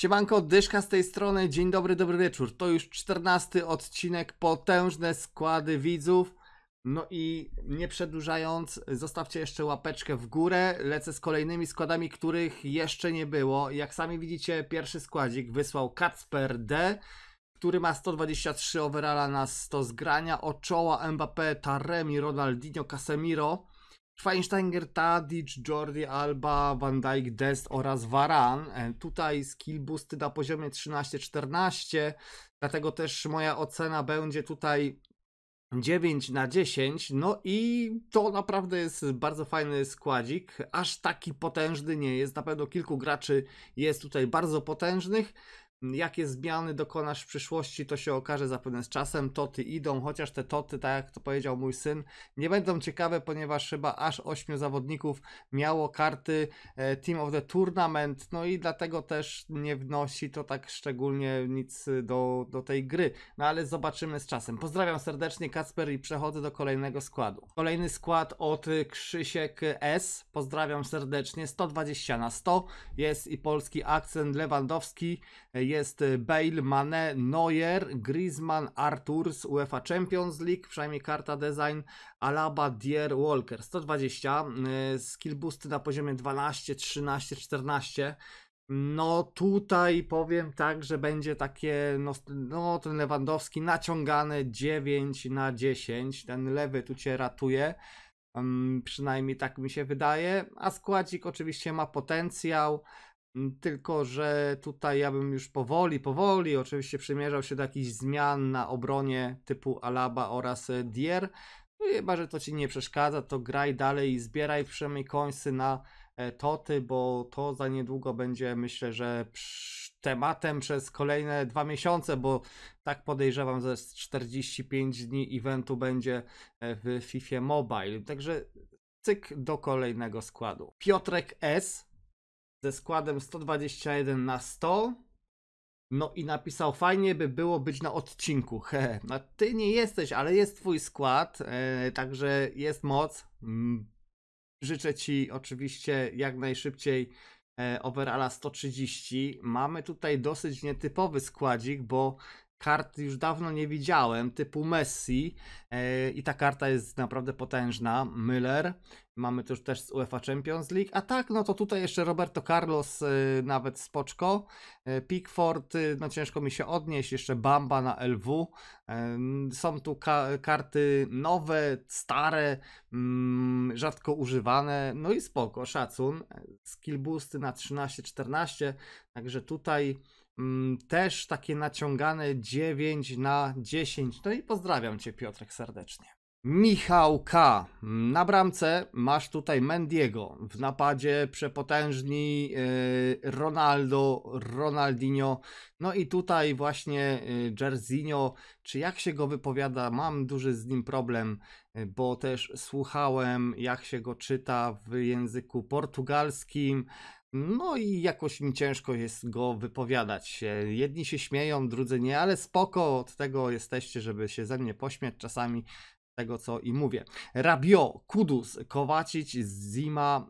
Siemanko, Dyszka z tej strony, dzień dobry, dobry wieczór. To już czternasty odcinek, potężne składy widzów. No i nie przedłużając, zostawcie jeszcze łapeczkę w górę. Lecę z kolejnymi składami, których jeszcze nie było. Jak sami widzicie, pierwszy składzik wysłał Kacper D, który ma 123 overalla na 100 zgrania, oczoła Mbappé, Taremi, Ronaldinho, Casemiro. Schweinsteiger, Tadic, Jordi Alba, Van Dijk, Dest oraz Varane. E, tutaj skill boosty na poziomie 13-14, dlatego też moja ocena będzie tutaj 9 na 10, no i to naprawdę jest bardzo fajny składzik, aż taki potężny nie jest, na pewno kilku graczy jest tutaj bardzo potężnych, Jakie zmiany dokonasz w przyszłości, to się okaże zapewne z czasem. Toty idą, chociaż te toty, tak jak to powiedział mój syn, nie będą ciekawe, ponieważ chyba aż ośmiu zawodników miało karty e, Team of the Tournament, no i dlatego też nie wnosi to tak szczególnie nic do, do tej gry. No ale zobaczymy z czasem. Pozdrawiam serdecznie Kacper i przechodzę do kolejnego składu. Kolejny skład od Krzysiek S. Pozdrawiam serdecznie. 120 na 100 jest i polski akcent Lewandowski e, jest y, Bale, Mane, Neuer, Griezmann, Arturs, UEFA Champions League, przynajmniej karta design, Alaba, Dier, Walker. 120, y, skill boosty na poziomie 12, 13, 14. No tutaj powiem tak, że będzie takie, no, no ten Lewandowski naciągany 9 na 10, ten lewy tu cię ratuje. Um, przynajmniej tak mi się wydaje. A składzik oczywiście ma potencjał. Mm, tylko, że tutaj ja bym już powoli, powoli oczywiście przymierzał się do jakichś zmian na obronie typu Alaba oraz e, Dier. No chyba, że to ci nie przeszkadza, to graj dalej i zbieraj przynajmniej końsy na e, Toty, bo to za niedługo będzie, myślę, że tematem przez kolejne dwa miesiące, bo tak podejrzewam, że 45 dni eventu będzie e, w FIFA Mobile. Także cyk do kolejnego składu. Piotrek S ze składem 121 na 100. No i napisał, fajnie by było być na odcinku. He, no ty nie jesteś, ale jest twój skład, yy, także jest moc. Mm. Życzę ci oczywiście jak najszybciej e, overalla 130. Mamy tutaj dosyć nietypowy składzik, bo kart już dawno nie widziałem, typu Messi e, i ta karta jest naprawdę potężna. Müller, mamy też też z UEFA Champions League, a tak, no to tutaj jeszcze Roberto Carlos e, nawet spoczko, e, Pickford, no ciężko mi się odnieść, jeszcze Bamba na LW, są tu ka karty nowe, stare, mm, rzadko używane, no i spoko, szacun, skill boosty na 13-14, także tutaj Mm, też takie naciągane 9 na 10. No i pozdrawiam Cię, Piotrek, serdecznie. Michał K. Na bramce masz tutaj Mendiego. W napadzie przepotężni e, Ronaldo, Ronaldinho. No i tutaj właśnie e, Jerzinho, czy jak się go wypowiada, mam duży z nim problem, e, bo też słuchałem, jak się go czyta w języku portugalskim. No i jakoś mi ciężko jest go wypowiadać. Jedni się śmieją, drudzy nie, ale spoko od tego jesteście, żeby się ze mnie pośmiać czasami tego, co i mówię. Rabio, Kudus, Kowacic, Zima,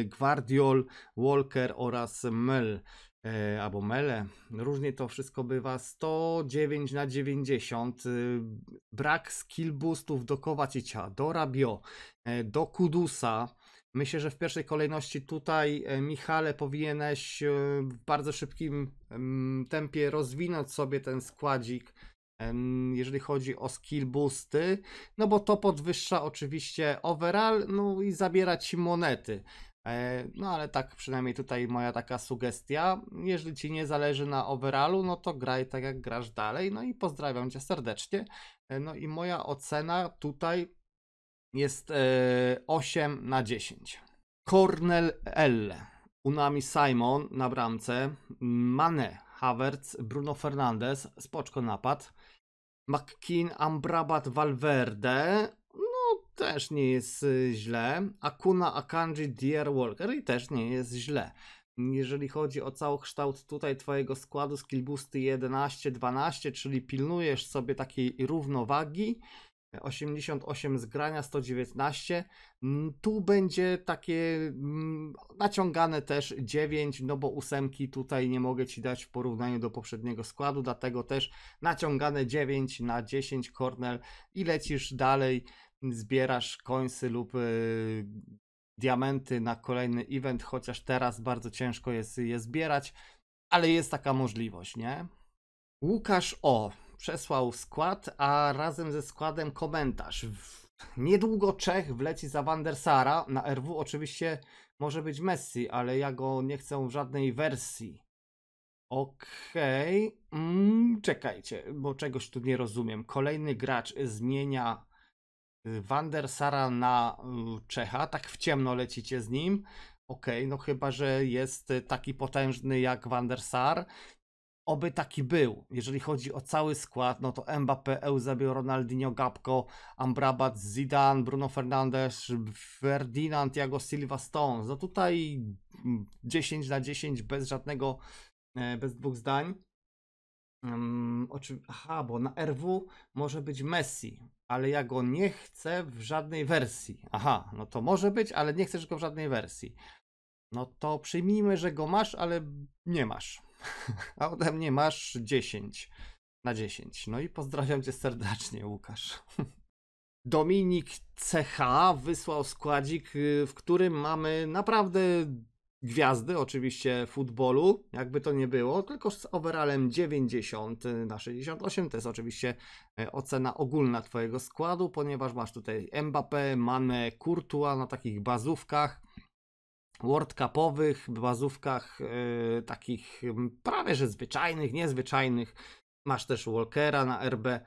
e, Gwardiol, Walker oraz Mel. E, albo mele, różnie to wszystko bywa, 109 na 90, e, brak skill boostów do Kowacicia, do Rabio, e, do Kudusa, Myślę, że w pierwszej kolejności tutaj e, Michale powinieneś e, w bardzo szybkim tempie rozwinąć sobie ten składzik, jeżeli chodzi o skill boosty, no bo to podwyższa oczywiście overall, no i zabiera ci monety. E, no ale tak przynajmniej tutaj moja taka sugestia. Jeżeli ci nie zależy na overallu, no to graj tak jak grasz dalej. No i pozdrawiam cię serdecznie. No i moja ocena tutaj jest e, 8 na 10. Cornel L. Unami Simon na bramce. Mane, Havertz, Bruno Fernandes, spoczko napad. McKean, Ambrabat, Valverde. No, też nie jest e, źle. Akuna, Akanji, Dear Walker i też nie jest źle. Jeżeli chodzi o kształt tutaj twojego składu z Kilbusty 11-12, czyli pilnujesz sobie takiej równowagi, 88 zgrania, 119. Mm, tu będzie takie mm, naciągane też 9, no bo ósemki tutaj nie mogę Ci dać w porównaniu do poprzedniego składu, dlatego też naciągane 9 na 10 kornel i lecisz dalej, zbierasz końsy lub yy, diamenty na kolejny event, chociaż teraz bardzo ciężko jest je zbierać, ale jest taka możliwość, nie? Łukasz O przesłał skład, a razem ze składem komentarz. Niedługo Czech wleci za Van der Sara. Na RW oczywiście może być Messi, ale ja go nie chcę w żadnej wersji. Okej, okay. mm, czekajcie, bo czegoś tu nie rozumiem. Kolejny gracz zmienia y, Van der Sara na y, Czecha, tak w ciemno lecicie z nim. Okej, okay, no chyba, że jest y, taki potężny jak Van der Sar Oby taki był. Jeżeli chodzi o cały skład, no to Mbappé, Eusebio, Ronaldinho, Gapko, Amrabat, Zidane, Bruno Fernandes, Ferdinand, Thiago Silva, Stones. No tutaj 10 na 10 bez żadnego, e, bez dwóch zdań. Um, aha, bo na RW może być Messi, ale ja go nie chcę w żadnej wersji. Aha, no to może być, ale nie chcesz go w żadnej wersji. No to przyjmijmy, że go masz, ale nie masz a ode mnie masz 10 na 10. No i pozdrawiam cię serdecznie, Łukasz. Dominik CH wysłał składzik, y, w którym mamy naprawdę gwiazdy, oczywiście futbolu, jakby to nie było, tylko z overallem 90 y, na 68. To jest oczywiście y, ocena ogólna Twojego składu, ponieważ masz tutaj Mbappé, Mane, Courtois na takich bazówkach. World Cupowych, bazówkach yy, takich prawie że zwyczajnych, niezwyczajnych. Masz też Walkera na RB. E,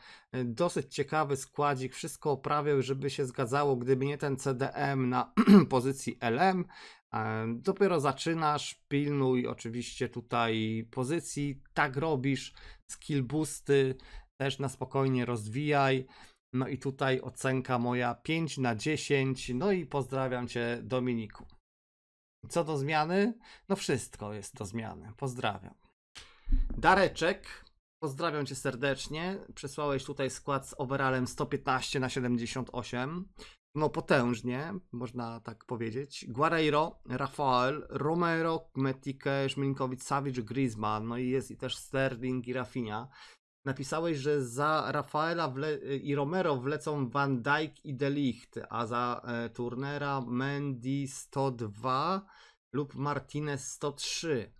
dosyć ciekawy składzik, wszystko oprawiał, żeby się zgadzało, gdyby nie ten CDM na pozycji LM. E, dopiero zaczynasz, pilnuj oczywiście tutaj pozycji, tak robisz, skill boosty też na spokojnie rozwijaj. No i tutaj ocenka moja 5 na 10. No i pozdrawiam Cię Dominiku. Co do zmiany? No wszystko jest do zmiany. Pozdrawiam. Dareczek, pozdrawiam cię serdecznie. Przesłałeś tutaj skład z overallem 115 na 78. No potężnie, można tak powiedzieć. Guerreiro, Rafael, Romero, Metike, Szminkowicz, Savage, Griezmann, no i jest i też Sterling i Rafinha napisałeś, że za Rafaela wle- y, i Romero wlecą Van Dijk i Delicht, a za e, Turnera Mendy 102 lub Martinez 103.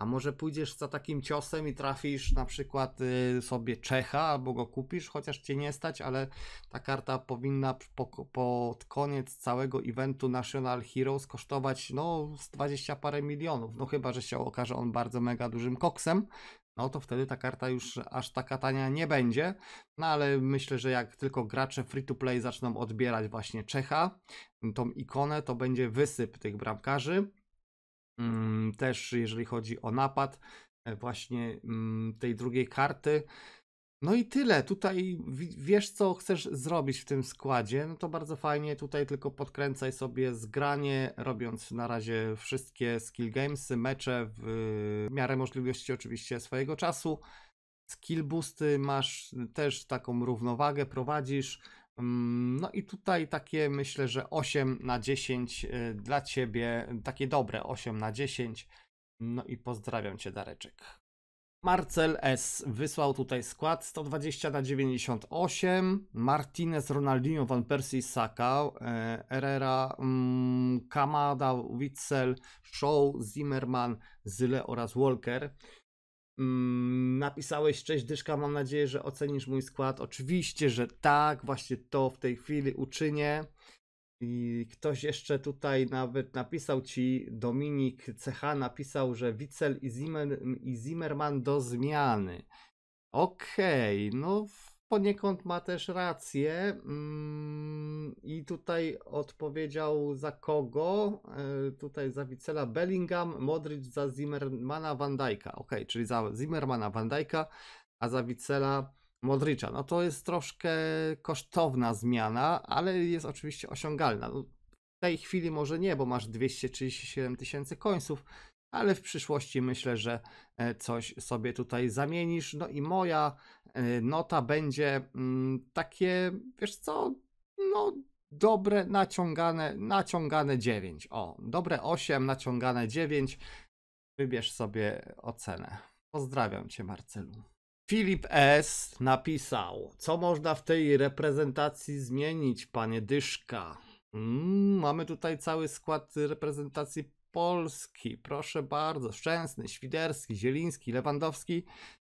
A może pójdziesz za takim ciosem i trafisz na przykład y, sobie Czecha, albo go kupisz, chociaż cię nie stać, ale ta karta powinna po, pod koniec całego eventu National Heroes kosztować no z 20 parę milionów. No chyba, że się okaże on bardzo mega dużym koksem, no to wtedy ta karta już aż taka tania nie będzie. No ale myślę, że jak tylko gracze free to play zaczną odbierać właśnie Czecha, mm, tą ikonę, to będzie wysyp tych bramkarzy. Mm, też jeżeli chodzi o napad, e, właśnie mm, tej drugiej karty. No i tyle. Tutaj wiesz, co chcesz zrobić w tym składzie. No to bardzo fajnie. Tutaj tylko podkręcaj sobie zgranie, robiąc na razie wszystkie skill gamesy, mecze w miarę możliwości oczywiście swojego czasu. Skill boosty masz też taką równowagę, prowadzisz. Mm, no i tutaj takie myślę, że 8 na 10 e, dla ciebie, takie dobre 8 na 10. No i pozdrawiam cię, Dareczek. Marcel S. wysłał tutaj skład 120 na 98. Martinez, Ronaldinho, Van Persie, Saka, e, Herrera, mm, Kamada, Witzel, Shaw, Zimmerman, Zyle oraz Walker. Mm, napisałeś cześć Dyszka, mam nadzieję, że ocenisz mój skład. Oczywiście, że tak, właśnie to w tej chwili uczynię. I ktoś jeszcze tutaj nawet napisał ci, Dominik CH napisał, że Wicel i, Zimmer, i Zimmerman do zmiany. Okej, okay, no poniekąd ma też rację. Mm, I tutaj odpowiedział za kogo? E, tutaj za Wicela Bellingham, Modric za Zimmermana Van Dijk'a. Okej, okay, czyli za Zimmermana Van Dijk'a, a za Wicela Modricza. No to jest troszkę kosztowna zmiana, ale jest oczywiście osiągalna. No, w tej chwili może nie, bo masz 237 tysięcy końców, ale w przyszłości myślę, że e, coś sobie tutaj zamienisz. No i moja e, nota będzie mm, takie, wiesz co, no dobre naciągane, naciągane 9. O, dobre 8, naciągane 9. Wybierz sobie ocenę. Pozdrawiam cię Marcelu. Filip S. napisał, co można w tej reprezentacji zmienić, panie Dyszka. Mm, mamy tutaj cały skład reprezentacji Polski. Proszę bardzo, Szczęsny, Świderski, Zieliński, Lewandowski,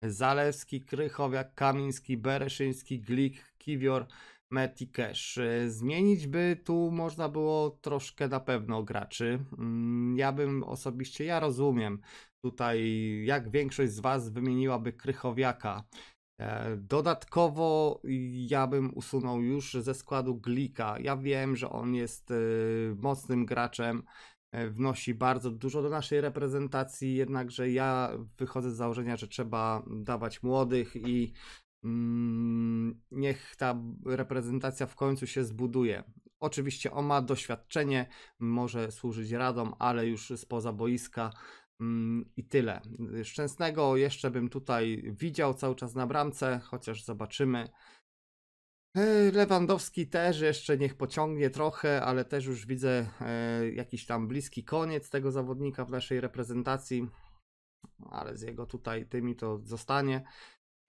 Zalewski, Krychowiak, Kamiński, Bereszyński, Glik, Kiwior, Meti y, Zmienić by tu można było troszkę na pewno graczy. Mm, ja bym osobiście, ja rozumiem tutaj, jak większość z Was wymieniłaby Krychowiaka. E, dodatkowo ja bym usunął już ze składu Glika. Ja wiem, że on jest y, mocnym graczem, e, wnosi bardzo dużo do naszej reprezentacji, jednakże ja wychodzę z założenia, że trzeba dawać młodych i Mm, niech ta reprezentacja w końcu się zbuduje. Oczywiście on ma doświadczenie, może służyć radom, ale już spoza boiska mm, i tyle. Szczęsnego jeszcze bym tutaj widział cały czas na bramce, chociaż zobaczymy. Lewandowski też jeszcze niech pociągnie trochę, ale też już widzę e, jakiś tam bliski koniec tego zawodnika w naszej reprezentacji, ale z jego tutaj tymi to zostanie.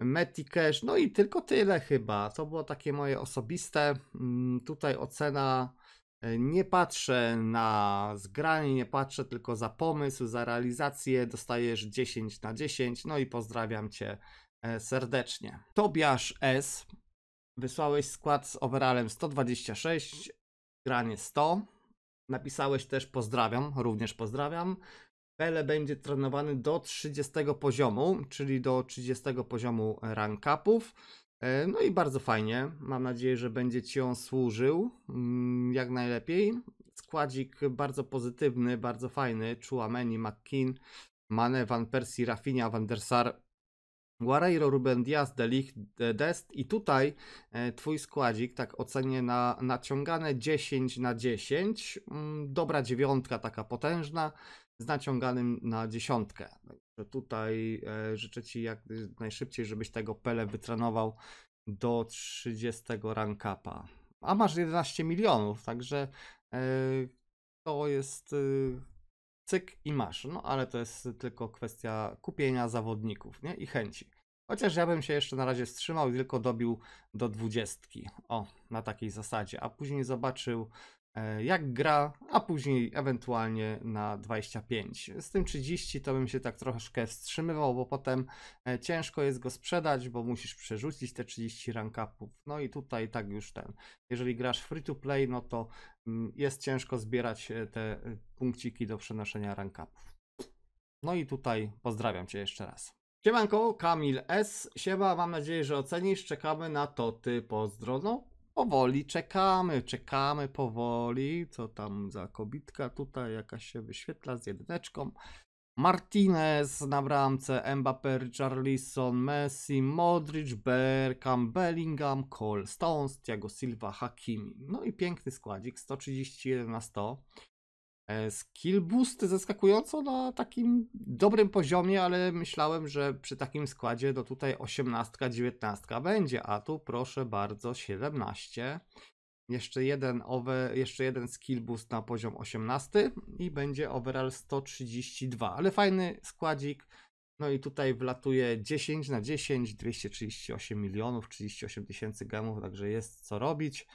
Meticash, no i tylko tyle chyba. To było takie moje osobiste. Mm, tutaj ocena. E, nie patrzę na zgranie, nie patrzę tylko za pomysł, za realizację. Dostajesz 10 na 10. No i pozdrawiam cię e, serdecznie. Tobiasz S. Wysłałeś skład z overallem 126, granie 100. Napisałeś też pozdrawiam, również pozdrawiam. Pele będzie trenowany do 30 poziomu, czyli do 30 poziomu rank upów. E, no i bardzo fajnie. Mam nadzieję, że będzie ci on służył mm, jak najlepiej. Składzik bardzo pozytywny, bardzo fajny. Chuameni, McKean, Mane, Van Persie, Rafinha, Van der Sar, Guerreiro, Ruben Diaz, Delich, Dest i tutaj e, twój składzik tak ocenię na naciągane 10 na 10. Mm, dobra dziewiątka, taka potężna z naciąganym na dziesiątkę. Także tutaj e, życzę Ci jak najszybciej, żebyś tego Pele wytrenował do 30 rankapa. A masz 11 milionów, także e, to jest e, cyk i masz. No ale to jest tylko kwestia kupienia zawodników nie? i chęci. Chociaż ja bym się jeszcze na razie wstrzymał i tylko dobił do dwudziestki. O, na takiej zasadzie. A później zobaczył, E, jak gra, a później ewentualnie na 25. Z tym 30 to bym się tak troszkę wstrzymywał, bo potem e, ciężko jest go sprzedać, bo musisz przerzucić te 30 rank upów. No i tutaj tak już ten. Jeżeli grasz free to play, no to mm, jest ciężko zbierać e, te punkciki do przenoszenia rank upów. No i tutaj pozdrawiam Cię jeszcze raz. Siemanko, Kamil S. sieba mam nadzieję, że ocenisz. Czekamy na to. Ty pozdro. No, powoli czekamy, czekamy powoli, co tam za kobitka tutaj jakaś się wyświetla z jedyneczką. Martinez na bramce, Mbappé, Charlison, Messi, Modric, Bergkamp, Bellingham, Cole, Stones, Thiago Silva, Hakimi. No i piękny składzik, 131 na 100. E, skill boosty zaskakująco na takim dobrym poziomie, ale myślałem, że przy takim składzie do tutaj 18, 19 będzie, a tu proszę bardzo 17. Jeszcze jeden, over, jeszcze jeden skill boost na poziom 18 i będzie overall 132, ale fajny składzik. No i tutaj wlatuje 10 na 10, 238 milionów, 38 tysięcy gemów, także jest co robić.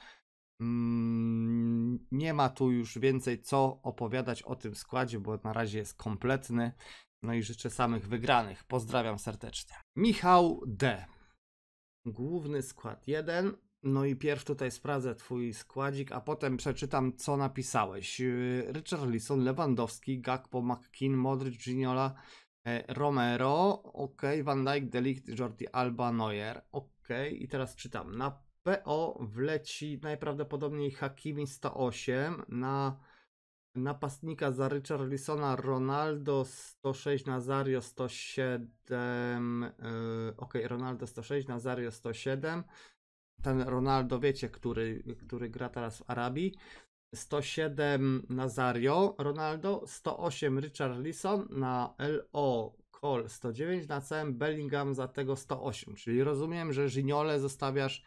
Mm, nie ma tu już więcej co opowiadać o tym składzie, bo na razie jest kompletny. No i życzę samych wygranych. Pozdrawiam serdecznie. Michał D. Główny skład 1. No i pierw tutaj sprawdzę twój składzik, a potem przeczytam, co napisałeś. Y, Richard Lisson, Lewandowski, Gakpo, McKin, Modric, Gignola, e, Romero, ok, Van Dijk, Delict, Jordi Alba, Neuer, ok, i teraz czytam. Na PO wleci najprawdopodobniej Hakimi 108 na napastnika za Lisona Ronaldo 106, Nazario 107 yy, ok, Ronaldo 106, Nazario 107 ten Ronaldo wiecie, który, który gra teraz w Arabii 107 Nazario Ronaldo, 108 Richard Lisson na LO Cole 109, na CM Bellingham za tego 108. Czyli rozumiem, że Żiniole zostawiasz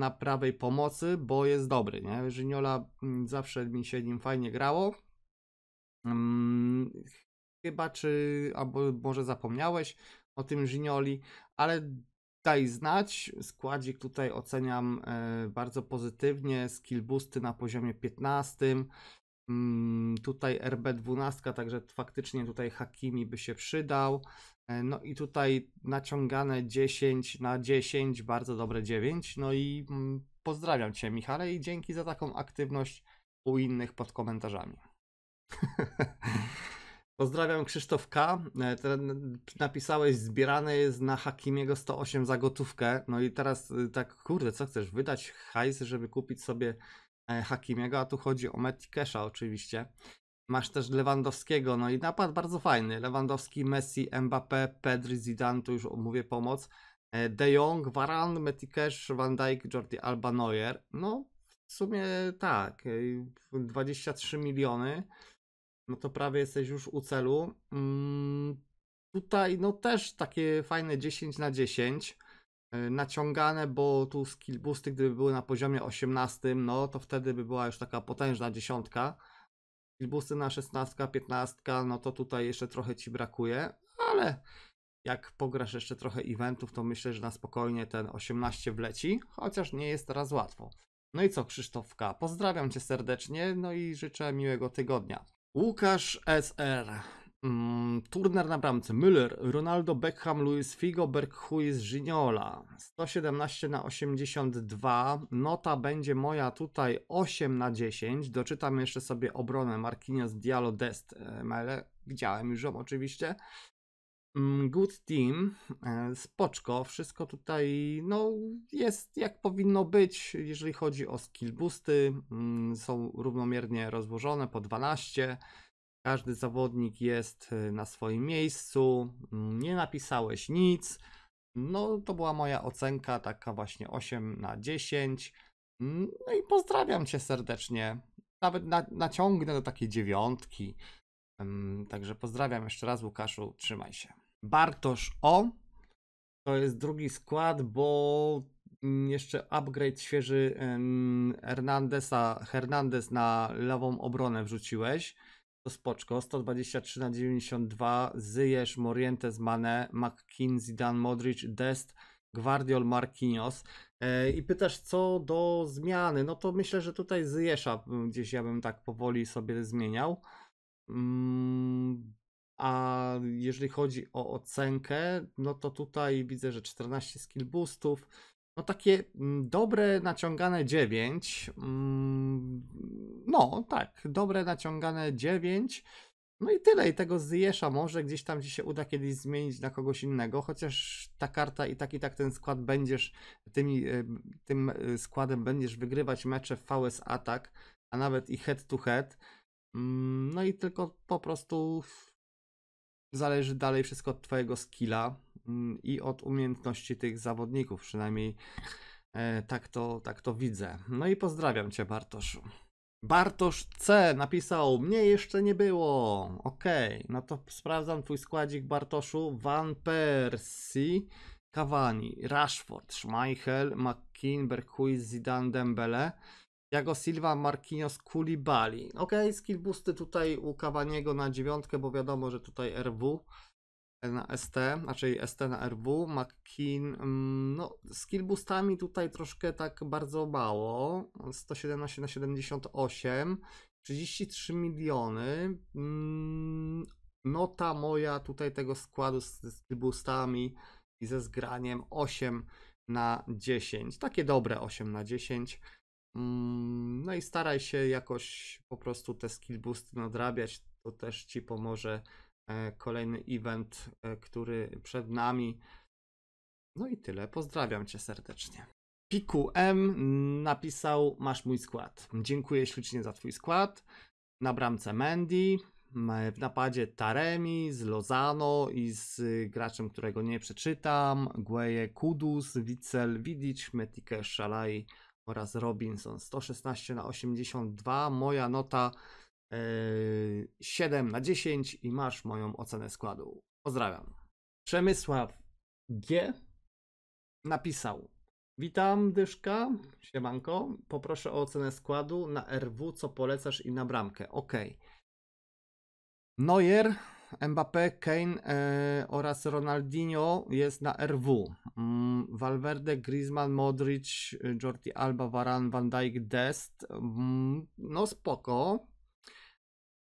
na prawej pomocy, bo jest dobry, nie? Żyniola mm, zawsze mi się nim fajnie grało. Hmm, chyba czy, albo może zapomniałeś o tym Żynioli, ale daj znać. Składzik tutaj oceniam e, bardzo pozytywnie. Skill boosty na poziomie 15. Hmm, tutaj RB12, także faktycznie tutaj Hakimi by się przydał. E, no i tutaj naciągane 10 na 10, bardzo dobre 9. No i mm, pozdrawiam Cię, Michale, i dzięki za taką aktywność u innych pod komentarzami. Pozdrawiam Krzysztof K. E, napisałeś, zbierany jest na Hakimiego 108 za gotówkę. No i teraz y, tak, kurde, co chcesz? Wydać hajs, żeby kupić sobie e, Hakimiego, a tu chodzi o Metcasha oczywiście. Masz też Lewandowskiego, no i napad bardzo fajny. Lewandowski, Messi, Mbappé, Pedri, Zidane, już mówię pomoc. E, De Jong, Varane, Metikesh, Van Dijk, Jordi Alba, Neuer. No, w sumie tak, 23 e, miliony. No to prawie jesteś już u celu. Mm, tutaj no też takie fajne 10 na 10 e, naciągane, bo tu skill gdyby były na poziomie 18, no to wtedy by była już taka potężna dziesiątka na 16, 15, no to tutaj jeszcze trochę ci brakuje, ale jak pograsz jeszcze trochę eventów, to myślę, że na spokojnie ten 18 wleci, chociaż nie jest teraz łatwo. No i co, Krzysztofka? Pozdrawiam cię serdecznie, no i życzę miłego tygodnia. Łukasz SR. Mm, Turner na bramce, Müller, Ronaldo, Beckham, Luis Figo, Berghuis, Gignola. 117 na 82. Nota będzie moja tutaj 8 na 10. Doczytam jeszcze sobie obronę Marquinhos, Diallo, Dest, e, Mele. Widziałem już ją oczywiście. Mm, good team, e, spoczko, wszystko tutaj no, jest jak powinno być, jeżeli chodzi o skill boosty, mm, są równomiernie rozłożone po 12, każdy zawodnik jest y, na swoim miejscu, mm, nie napisałeś nic. No to była moja ocenka, taka właśnie 8 na 10. Mm, no i pozdrawiam cię serdecznie. Nawet na, naciągnę do takiej dziewiątki. Mm, także pozdrawiam jeszcze raz Łukaszu, trzymaj się. Bartosz O. To jest drugi skład, bo jeszcze upgrade świeży Hernandesa, Hernandez na lewą obronę wrzuciłeś to spoczko. 123 na 92 Zyjesz, Morientes, Mane, McKinsey, Dan Modric, Dest, Guardiol, Marquinhos. E, I pytasz co do zmiany. No to myślę, że tutaj Zyjesza mm, gdzieś ja bym tak powoli sobie zmieniał. Mm, a jeżeli chodzi o ocenkę, no to tutaj widzę, że 14 skill boostów, no takie mm, dobre naciągane 9. Mm, no tak, dobre naciągane 9. No i tyle, i tego zjesza może gdzieś tam ci się uda kiedyś zmienić na kogoś innego, chociaż ta karta i tak i tak ten skład będziesz, tymi, e, tym e, składem będziesz wygrywać mecze w VS Atak, a nawet i head to head. Mm, no i tylko po prostu zależy dalej wszystko od Twojego skilla mm, i od umiejętności tych zawodników, przynajmniej e, tak, to, tak to widzę. No i pozdrawiam Cię, Bartoszu. Bartosz C napisał, mnie jeszcze nie było. Okej, okay, no to sprawdzam twój składzik Bartoszu. Van Persie, Cavani, Rashford, Schmeichel, McKean, Berkuis, Zidane, Dembele, Jago Silva, Marquinhos, Kulibali. Ok, skill boosty tutaj u Kawaniego na dziewiątkę, bo wiadomo, że tutaj RW na ST, znaczy ST na RW, McKin, mm, no skill boostami tutaj troszkę tak bardzo mało, 117 na 78, 33 miliony, mm, nota moja tutaj tego składu z skill boostami i ze zgraniem 8 na 10, takie dobre 8 na 10, Mm, no i staraj się jakoś po prostu te skill boosty nadrabiać. To też ci pomoże e, kolejny event, e, który przed nami. No i tyle. Pozdrawiam cię serdecznie. Piku M napisał: Masz mój skład. Dziękuję ślicznie za twój skład. Na bramce Mandy, w napadzie Taremi, z Lozano i z y, graczem, którego nie przeczytam. Gueye Kudus, Wicel, Widic, Metike, Szalaj oraz Robinson. 116 na 82. Moja nota yy, e, 7 na 10 i masz moją ocenę składu. Pozdrawiam. Przemysław G napisał. Witam Dyszka, siemanko. Poproszę o ocenę składu na RW, co polecasz i na bramkę. Ok. Neuer Mbappé, Kane e, oraz Ronaldinho jest na RW. Mm, Valverde, Griezmann, Modric, Jordi Alba, Varane, Van Dijk, Dest. Mm, no spoko.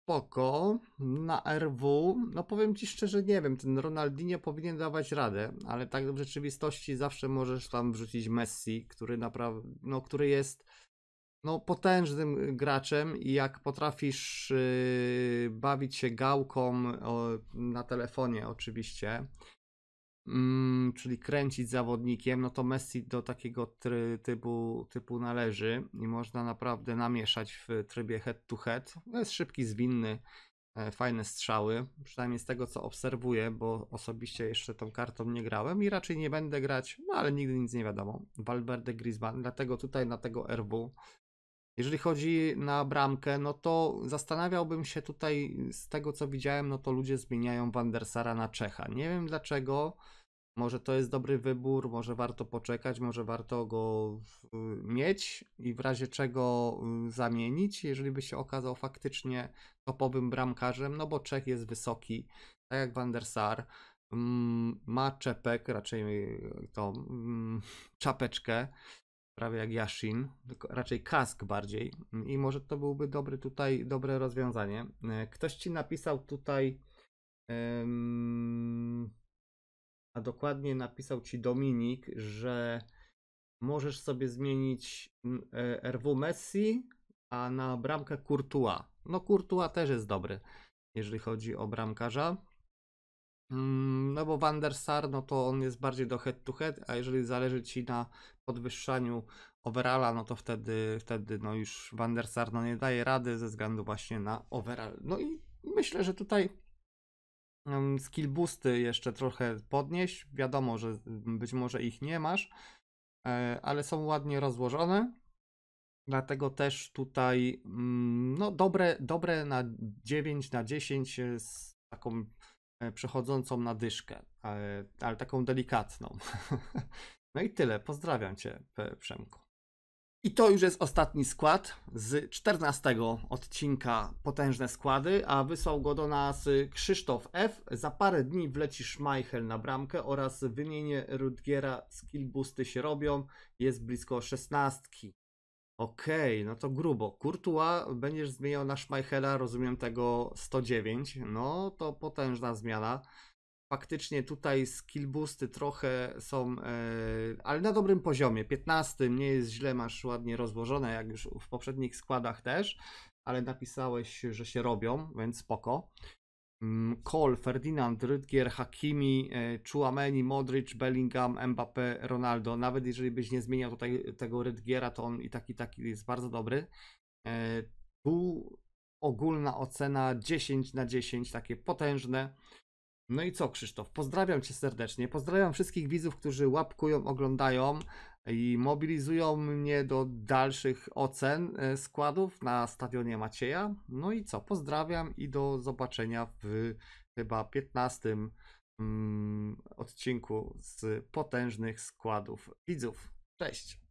Spoko. Na RW. No powiem Ci szczerze, nie wiem, ten Ronaldinho powinien dawać radę, ale tak w rzeczywistości zawsze możesz tam wrzucić Messi, który naprawdę, no który jest no, potężnym graczem i jak potrafisz yy, bawić się gałką o, na telefonie oczywiście, mm, czyli kręcić zawodnikiem, no to Messi do takiego try, typu, typu należy i można naprawdę namieszać w trybie head to head. No jest szybki, zwinny, e, fajne strzały, przynajmniej z tego co obserwuję, bo osobiście jeszcze tą kartą nie grałem i raczej nie będę grać, no ale nigdy nic nie wiadomo. Valverde Griezmann, dlatego tutaj na tego RW jeżeli chodzi na bramkę, no to zastanawiałbym się tutaj z tego co widziałem, no to ludzie zmieniają Wandersara na Czecha. Nie wiem dlaczego. Może to jest dobry wybór, może warto poczekać, może warto go y, mieć i w razie czego y, zamienić, jeżeli by się okazał faktycznie topowym bramkarzem, no bo Czech jest wysoki, tak jak Wandersar, mm, ma czepek, raczej y, to mm, czapeczkę, prawie jak Yashin, tylko raczej kask bardziej i może to byłby dobry tutaj, dobre rozwiązanie. E, ktoś ci napisał tutaj, um, a dokładnie napisał ci Dominik, że możesz sobie zmienić e, RW Messi, a na bramkę Kurtua No Kurtua też jest dobry, jeżeli chodzi o bramkarza. Mm, no bo Van der Sar, no to on jest bardziej do head to head, a jeżeli zależy ci na podwyższaniu overalla, no to wtedy, wtedy no już Van der Sar no nie daje rady ze względu właśnie na overall. No i myślę, że tutaj mm, skill boosty jeszcze trochę podnieść. Wiadomo, że być może ich nie masz, e, ale są ładnie rozłożone. Dlatego też tutaj mm, no dobre, dobre na 9, na 10 z taką E, przechodzącą na dyszkę, e, ale, taką delikatną. No i tyle. Pozdrawiam Cię, Przemku. I to już jest ostatni skład z 14 odcinka Potężne Składy, a wysłał go do nas y, Krzysztof F. Za parę dni wleci Schmeichel na bramkę oraz wymienię Rudgiera, skillbusty się robią, jest blisko szesnastki. Okej, no to grubo. Kurtua będziesz zmieniał na Schmeichela, rozumiem tego 109. No to potężna zmiana. Faktycznie tutaj skill boosty trochę są, e, ale na dobrym poziomie. 15 nie jest źle, masz ładnie rozłożone, jak już w poprzednich składach też, ale napisałeś, że się robią, więc spoko. Kol, mm, Ferdinand, Rydgier, Hakimi, e, Chuameni, Modric, Bellingham, Mbappé, Ronaldo. Nawet jeżeli byś nie zmieniał tutaj tego Rydgiera, to on i taki, taki jest bardzo dobry. E, tu ogólna ocena 10 na 10, takie potężne. No i co, Krzysztof? Pozdrawiam cię serdecznie. Pozdrawiam wszystkich widzów, którzy łapkują, oglądają i mobilizują mnie do dalszych ocen e, składów na stadionie Macieja. No i co, pozdrawiam i do zobaczenia w chyba 15 mm, odcinku z potężnych składów widzów. Cześć!